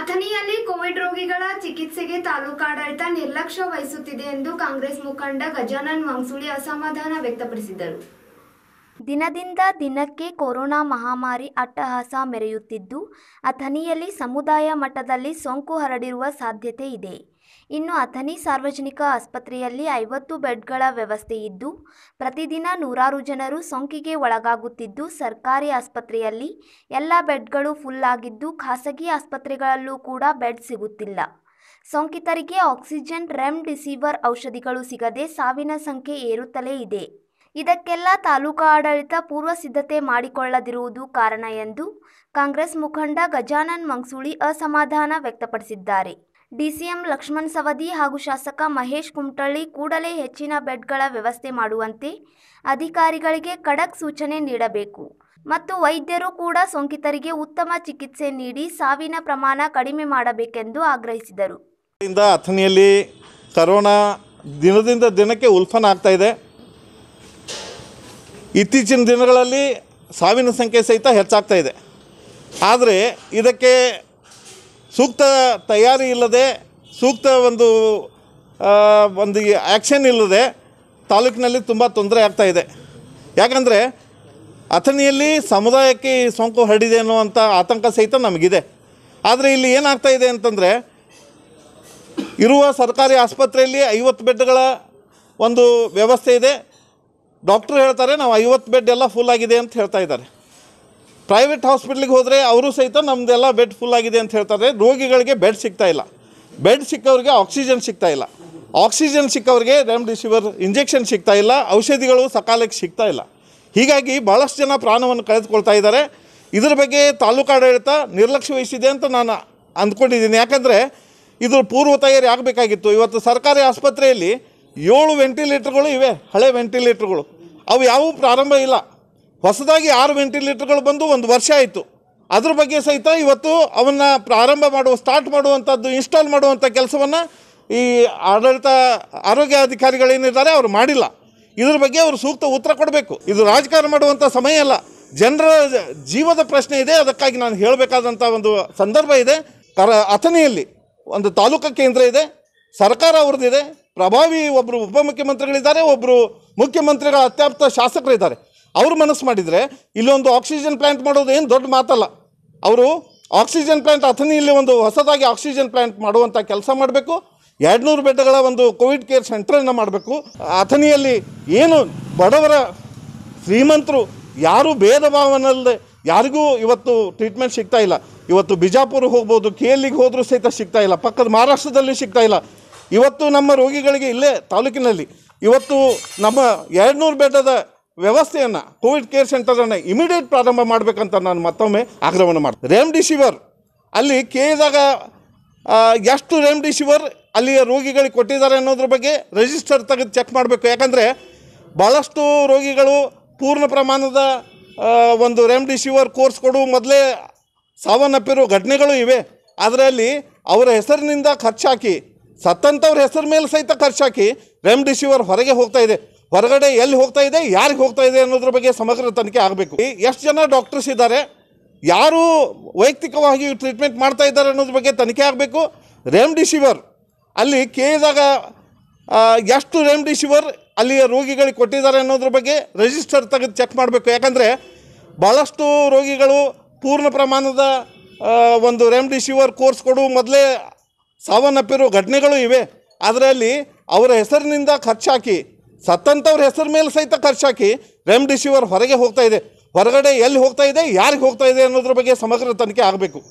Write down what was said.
ಅಥಣಿಯಲ್ಲಿ Covid ರೋಗಿಗಳ ಚಿಕಿತ್ಸೆಗೆ ತಾಲೂಕಾಡಳಿತ ನಿರ್ಲಕ್ಷ್ಯ ವಹಿಸುತ್ತಿದೆ ಎಂದು ಕಾಂಗ್ರೆಸ್ ಮುಖಂಡ ಗಜಾನನ್ ಮಾಂಸೂಳಿ ಅಸಮಾಧಾನ ವ್ಯಕ್ತಪಡಿಸಿದರು ದಿನದಿಂದ ದಿನಕ್ಕೆ ಕೊರೋನಾ ಮಹಾಮಾರಿ ಅಟ್ಟಹಾಸ ಮೆರೆಯುತ್ತಿದ್ದು ಅಥನಿಯಲ್ಲಿ ಸಮುದಾಯ ಮಟ್ಟದಲ್ಲಿ ಸೋಂಕು ಹರಡಿರುವ ಸಾಧ್ಯತೆ ಇದೆ ಇನ್ನು ಅಥನಿ ಸಾರ್ವಜನಿಕ ಆಸ್ಪತ್ರೆಯಲ್ಲಿ ಐವತ್ತು ಬೆಡ್ಗಳ ವ್ಯವಸ್ಥೆ ಇದ್ದು ಪ್ರತಿದಿನ ನೂರಾರು ಜನರು ಸೋಂಕಿಗೆ ಒಳಗಾಗುತ್ತಿದ್ದು ಸರ್ಕಾರಿ ಆಸ್ಪತ್ರೆಯಲ್ಲಿ ಎಲ್ಲ ಬೆಡ್ಗಳು ಫುಲ್ ಆಗಿದ್ದು ಖಾಸಗಿ ಆಸ್ಪತ್ರೆಗಳಲ್ಲೂ ಕೂಡ ಬೆಡ್ ಸಿಗುತ್ತಿಲ್ಲ ಸೋಂಕಿತರಿಗೆ ಆಕ್ಸಿಜನ್ ರೆಮ್ಡಿಸಿವರ್ ಔಷಧಿಗಳು ಸಿಗದೆ ಸಾವಿನ ಸಂಖ್ಯೆ ಏರುತ್ತಲೇ ಇದೆ ಇದಕ್ಕೆಲ್ಲ ಆಡಳಿತ ಪೂರ್ವ ಸಿದ್ಧತೆ ಮಾಡಿಕೊಳ್ಳದಿರುವುದು ಕಾರಣ ಎಂದು ಕಾಂಗ್ರೆಸ್ ಮುಖಂಡ ಗಜಾನನ್ ಮಂಗ್ಸೂಳಿ ಅಸಮಾಧಾನ ವ್ಯಕ್ತಪಡಿಸಿದ್ದಾರೆ ಡಿಸಿಎಂ ಲಕ್ಷ್ಮಣ್ ಸವದಿ ಹಾಗೂ ಶಾಸಕ ಮಹೇಶ್ ಕುಮಟಳ್ಳಿ ಕೂಡಲೇ ಹೆಚ್ಚಿನ ಬೆಡ್ಗಳ ವ್ಯವಸ್ಥೆ ಮಾಡುವಂತೆ ಅಧಿಕಾರಿಗಳಿಗೆ ಖಡಕ್ ಸೂಚನೆ ನೀಡಬೇಕು ಮತ್ತು ವೈದ್ಯರು ಕೂಡ ಸೋಂಕಿತರಿಗೆ ಉತ್ತಮ ಚಿಕಿತ್ಸೆ ನೀಡಿ ಸಾವಿನ ಪ್ರಮಾಣ ಕಡಿಮೆ ಮಾಡಬೇಕೆಂದು ಆಗ್ರಹಿಸಿದರು ಅಥಣಿಯಲ್ಲಿ ಕರೋನಾ ದಿನದಿಂದ ದಿನಕ್ಕೆ ಉಲ್ಫನ್ ಆಗ್ತಾ ಇದೆ ಇತ್ತೀಚಿನ ದಿನಗಳಲ್ಲಿ ಸಾವಿನ ಸಂಖ್ಯೆ ಸಹಿತ ಹೆಚ್ಚಾಗ್ತಾ ಇದೆ ಆದರೆ ಇದಕ್ಕೆ ಸೂಕ್ತ ತಯಾರಿ ಇಲ್ಲದೆ ಸೂಕ್ತ ಒಂದು ಒಂದು ಆ್ಯಕ್ಷನ್ ಇಲ್ಲದೆ ತಾಲೂಕಿನಲ್ಲಿ ತುಂಬ ತೊಂದರೆ ಆಗ್ತಾ ಇದೆ ಯಾಕಂದರೆ ಅಥಣಿಯಲ್ಲಿ ಸಮುದಾಯಕ್ಕೆ ಸೋಂಕು ಹರಡಿದೆ ಅನ್ನುವಂಥ ಆತಂಕ ಸಹಿತ ನಮಗಿದೆ ಆದರೆ ಇಲ್ಲಿ ಏನಾಗ್ತಾ ಇದೆ ಅಂತಂದರೆ ಇರುವ ಸರ್ಕಾರಿ ಆಸ್ಪತ್ರೆಯಲ್ಲಿ ಐವತ್ತು ಬೆಡ್ಗಳ ಒಂದು ವ್ಯವಸ್ಥೆ ಇದೆ ಡಾಕ್ಟ್ರು ಹೇಳ್ತಾರೆ ನಾವು ಐವತ್ತು ಬೆಡ್ ಎಲ್ಲ ಫುಲ್ ಆಗಿದೆ ಅಂತ ಹೇಳ್ತಾ ಇದ್ದಾರೆ ಪ್ರೈವೇಟ್ ಹಾಸ್ಪಿಟ್ಲಿಗೆ ಹೋದರೆ ಅವರು ಸಹಿತ ನಮ್ಮದೆಲ್ಲ ಬೆಡ್ ಫುಲ್ ಆಗಿದೆ ಅಂತ ಹೇಳ್ತಾರೆ ರೋಗಿಗಳಿಗೆ ಬೆಡ್ ಸಿಗ್ತಾ ಇಲ್ಲ ಬೆಡ್ ಸಿಕ್ಕವ್ರಿಗೆ ಆಕ್ಸಿಜನ್ ಸಿಗ್ತಾ ಇಲ್ಲ ಆಕ್ಸಿಜನ್ ಸಿಕ್ಕವ್ರಿಗೆ ರೆಮ್ಡಿಸಿವಿರ್ ಇಂಜೆಕ್ಷನ್ ಸಿಗ್ತಾ ಇಲ್ಲ ಔಷಧಿಗಳು ಸಕಾಲಕ್ಕೆ ಸಿಗ್ತಾ ಇಲ್ಲ ಹೀಗಾಗಿ ಭಾಳಷ್ಟು ಜನ ಪ್ರಾಣವನ್ನು ಕಳೆದುಕೊಳ್ತಾ ಇದ್ದಾರೆ ಇದ್ರ ಬಗ್ಗೆ ಆಡಳಿತ ನಿರ್ಲಕ್ಷ್ಯ ವಹಿಸಿದೆ ಅಂತ ನಾನು ಅಂದ್ಕೊಂಡಿದ್ದೀನಿ ಯಾಕಂದರೆ ಇದ್ರ ಪೂರ್ವ ತಯಾರಿ ಆಗಬೇಕಾಗಿತ್ತು ಇವತ್ತು ಸರ್ಕಾರಿ ಆಸ್ಪತ್ರೆಯಲ್ಲಿ ಏಳು ವೆಂಟಿಲೇಟ್ರ್ಗಳು ಇವೆ ಹಳೆ ವೆಂಟಿಲೇಟ್ರ್ಗಳು ಅವು ಯಾವೂ ಪ್ರಾರಂಭ ಇಲ್ಲ ಹೊಸದಾಗಿ ಆರು ವೆಂಟಿಲೇಟರ್ಗಳು ಬಂದು ಒಂದು ವರ್ಷ ಆಯಿತು ಅದ್ರ ಬಗ್ಗೆ ಸಹಿತ ಇವತ್ತು ಅವನ್ನು ಪ್ರಾರಂಭ ಮಾಡುವ ಸ್ಟಾರ್ಟ್ ಮಾಡುವಂಥದ್ದು ಇನ್ಸ್ಟಾಲ್ ಮಾಡುವಂಥ ಕೆಲಸವನ್ನು ಈ ಆಡಳಿತ ಆರೋಗ್ಯ ಅಧಿಕಾರಿಗಳೇನಿದ್ದಾರೆ ಅವರು ಮಾಡಿಲ್ಲ ಇದ್ರ ಬಗ್ಗೆ ಅವರು ಸೂಕ್ತ ಉತ್ತರ ಕೊಡಬೇಕು ಇದು ರಾಜಕಾರಣ ಮಾಡುವಂಥ ಸಮಯ ಅಲ್ಲ ಜನರ ಜೀವದ ಪ್ರಶ್ನೆ ಇದೆ ಅದಕ್ಕಾಗಿ ನಾನು ಹೇಳಬೇಕಾದಂಥ ಒಂದು ಸಂದರ್ಭ ಇದೆ ಕರ ಅಥಣಿಯಲ್ಲಿ ಒಂದು ತಾಲೂಕು ಕೇಂದ್ರ ಇದೆ ಸರ್ಕಾರ ಅವ್ರದ್ದಿದೆ ಪ್ರಭಾವಿ ಒಬ್ಬರು ಉಪಮುಖ್ಯಮಂತ್ರಿಗಳಿದ್ದಾರೆ ಒಬ್ಬರು ಮುಖ್ಯಮಂತ್ರಿಗಳ ಅತ್ಯಾಪ್ತ ಶಾಸಕರಿದ್ದಾರೆ ಅವರು ಮನಸ್ಸು ಮಾಡಿದರೆ ಇಲ್ಲೊಂದು ಆಕ್ಸಿಜನ್ ಪ್ಲ್ಯಾಂಟ್ ಮಾಡೋದು ಏನು ದೊಡ್ಡ ಮಾತಲ್ಲ ಅವರು ಆಕ್ಸಿಜನ್ ಪ್ಲ್ಯಾಂಟ್ ಅಥನಿಯಲ್ಲಿ ಒಂದು ಹೊಸದಾಗಿ ಆಕ್ಸಿಜನ್ ಪ್ಲ್ಯಾಂಟ್ ಮಾಡುವಂಥ ಕೆಲಸ ಮಾಡಬೇಕು ಎರಡು ನೂರು ಬೆಡ್ಗಳ ಒಂದು ಕೋವಿಡ್ ಕೇರ್ ಸೆಂಟ್ರನ್ನು ಮಾಡಬೇಕು ಅಥನಿಯಲ್ಲಿ ಏನು ಬಡವರ ಶ್ರೀಮಂತರು ಯಾರೂ ಭೇದ ಭಾವನಲ್ಲದೆ ಯಾರಿಗೂ ಇವತ್ತು ಟ್ರೀಟ್ಮೆಂಟ್ ಸಿಗ್ತಾ ಇಲ್ಲ ಇವತ್ತು ಬಿಜಾಪುರ ಹೋಗ್ಬೋದು ಕೆ ಎಲ್ಲಿಗೆ ಹೋದರೂ ಸಹಿತ ಸಿಗ್ತಾ ಇಲ್ಲ ಪಕ್ಕದ ಮಹಾರಾಷ್ಟ್ರದಲ್ಲಿ ಸಿಗ್ತಾ ಇಲ್ಲ ಇವತ್ತು ನಮ್ಮ ರೋಗಿಗಳಿಗೆ ಇಲ್ಲೇ ತಾಲೂಕಿನಲ್ಲಿ ಇವತ್ತು ನಮ್ಮ ಎರಡುನೂರು ಬೆಡ್ಡದ ವ್ಯವಸ್ಥೆಯನ್ನು ಕೋವಿಡ್ ಕೇರ್ ಸೆಂಟರನ್ನು ಇಮಿಡಿಯೇಟ್ ಪ್ರಾರಂಭ ಮಾಡಬೇಕಂತ ನಾನು ಮತ್ತೊಮ್ಮೆ ಆಗ್ರಹವನ್ನು ಮಾಡ್ತೀನಿ ರೆಮ್ಡಿಸಿವಿರ್ ಅಲ್ಲಿ ಕೇಳಿದಾಗ ಎಷ್ಟು ರೆಮ್ಡಿಸಿವಿರ್ ಅಲ್ಲಿಯ ರೋಗಿಗಳಿಗೆ ಕೊಟ್ಟಿದ್ದಾರೆ ಅನ್ನೋದ್ರ ಬಗ್ಗೆ ರಿಜಿಸ್ಟರ್ ತೆಗೆದು ಚೆಕ್ ಮಾಡಬೇಕು ಯಾಕಂದರೆ ಭಾಳಷ್ಟು ರೋಗಿಗಳು ಪೂರ್ಣ ಪ್ರಮಾಣದ ಒಂದು ರೆಮ್ಡಿಸಿವಿರ್ ಕೋರ್ಸ್ ಕೊಡು ಮೊದಲೇ ಸಾವನ್ನಪ್ಪಿರೋ ಘಟನೆಗಳು ಇವೆ ಅದರಲ್ಲಿ ಅವರ ಹೆಸರಿನಿಂದ ಖರ್ಚಾಕಿ ಸತ್ತಂಥವ್ರ ಹೆಸರು ಮೇಲೆ ಸಹಿತ ಖರ್ಚಾಕಿ ರೆಮ್ಡಿಸಿವಿರ್ ಹೊರಗೆ ಹೋಗ್ತಾ ಇದೆ ಹೊರಗಡೆ ಎಲ್ಲಿ ಹೋಗ್ತಾ ಇದೆ ಯಾರಿಗೆ ಹೋಗ್ತಾ ಇದೆ ಅನ್ನೋದ್ರ ಬಗ್ಗೆ ಸಮಗ್ರ ತನಿಖೆ ಆಗಬೇಕು ಎಷ್ಟು ಜನ ಡಾಕ್ಟರ್ಸ್ ಇದ್ದಾರೆ ಯಾರು ವೈಯಕ್ತಿಕವಾಗಿ ಟ್ರೀಟ್ಮೆಂಟ್ ಮಾಡ್ತಾ ಇದ್ದಾರೆ ಅನ್ನೋದ್ರ ಬಗ್ಗೆ ತನಿಖೆ ಆಗಬೇಕು ರೆಮ್ಡಿಸಿವಿರ್ ಅಲ್ಲಿ ಕೇಳಿದಾಗ ಎಷ್ಟು ರೆಮ್ಡಿಸಿವಿರ್ ಅಲ್ಲಿಯ ರೋಗಿಗಳಿಗೆ ಕೊಟ್ಟಿದ್ದಾರೆ ಅನ್ನೋದ್ರ ಬಗ್ಗೆ ರಿಜಿಸ್ಟರ್ ತೆಗೆದು ಚೆಕ್ ಮಾಡಬೇಕು ಯಾಕಂದರೆ ಭಾಳಷ್ಟು ರೋಗಿಗಳು ಪೂರ್ಣ ಪ್ರಮಾಣದ ಒಂದು ರೆಮ್ಡಿಸಿವಿರ್ ಕೋರ್ಸ್ ಕೊಡು ಮೊದಲೇ ಸಾವನ್ನಪ್ಪಿರೋ ಘಟನೆಗಳು ಇವೆ ಅದರಲ್ಲಿ ಅವರ ಹೆಸರಿನಿಂದ ಖರ್ಚಾಕಿ ಸತ್ತಂಥವ್ರ ಹೆಸರು ಮೇಲೆ ಸಹಿತ ಖರ್ಚಾಕಿ ರೆಮ್ಡಿಸಿವರ್ ಹೊರಗೆ ಹೋಗ್ತಾ ಇದೆ ಹೊರಗಡೆ ಎಲ್ಲಿ ಹೋಗ್ತಾ ಇದೆ ಯಾರಿಗೆ ಹೋಗ್ತಾ ಇದೆ ಅನ್ನೋದ್ರ ಬಗ್ಗೆ ಸಮಗ್ರ ತನಿಖೆ ಆಗಬೇಕು